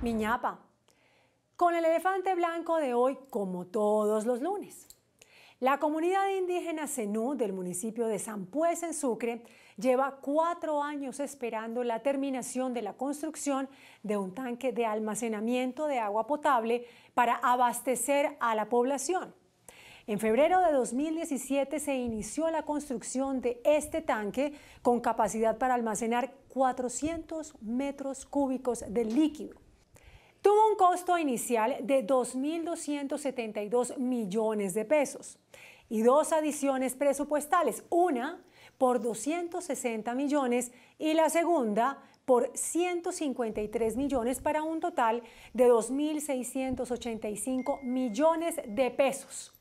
Miñapa, con el elefante blanco de hoy como todos los lunes. La comunidad indígena Zenú del municipio de San Pues en Sucre lleva cuatro años esperando la terminación de la construcción de un tanque de almacenamiento de agua potable para abastecer a la población. En febrero de 2017 se inició la construcción de este tanque con capacidad para almacenar 400 metros cúbicos de líquido tuvo un costo inicial de 2.272 millones de pesos y dos adiciones presupuestales, una por 260 millones y la segunda por 153 millones para un total de 2.685 millones de pesos.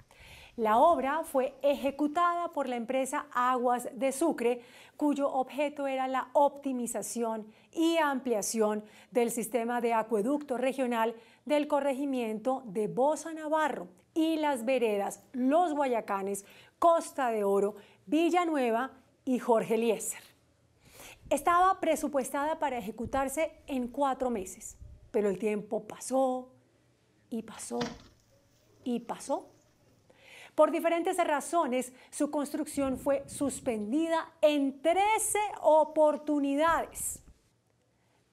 La obra fue ejecutada por la empresa Aguas de Sucre, cuyo objeto era la optimización y ampliación del sistema de acueducto regional del corregimiento de Bosa Navarro y las veredas Los Guayacanes, Costa de Oro, Villanueva y Jorge Lieser. Estaba presupuestada para ejecutarse en cuatro meses, pero el tiempo pasó y pasó y pasó por diferentes razones, su construcción fue suspendida en 13 oportunidades.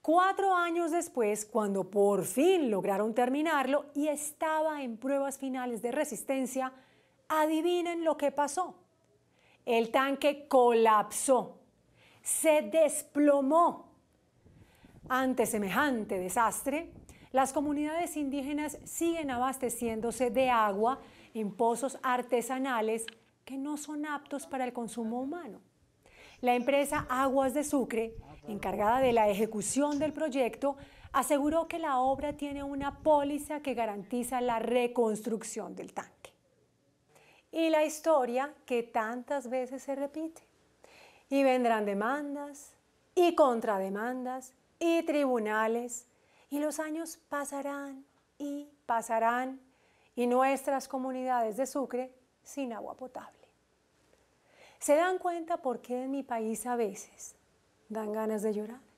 Cuatro años después, cuando por fin lograron terminarlo y estaba en pruebas finales de resistencia, adivinen lo que pasó. El tanque colapsó, se desplomó. Ante semejante desastre, las comunidades indígenas siguen abasteciéndose de agua en pozos artesanales que no son aptos para el consumo humano. La empresa Aguas de Sucre, encargada de la ejecución del proyecto, aseguró que la obra tiene una póliza que garantiza la reconstrucción del tanque. Y la historia que tantas veces se repite. Y vendrán demandas y contrademandas y tribunales y los años pasarán y pasarán y nuestras comunidades de Sucre sin agua potable. ¿Se dan cuenta por qué en mi país a veces dan ganas de llorar?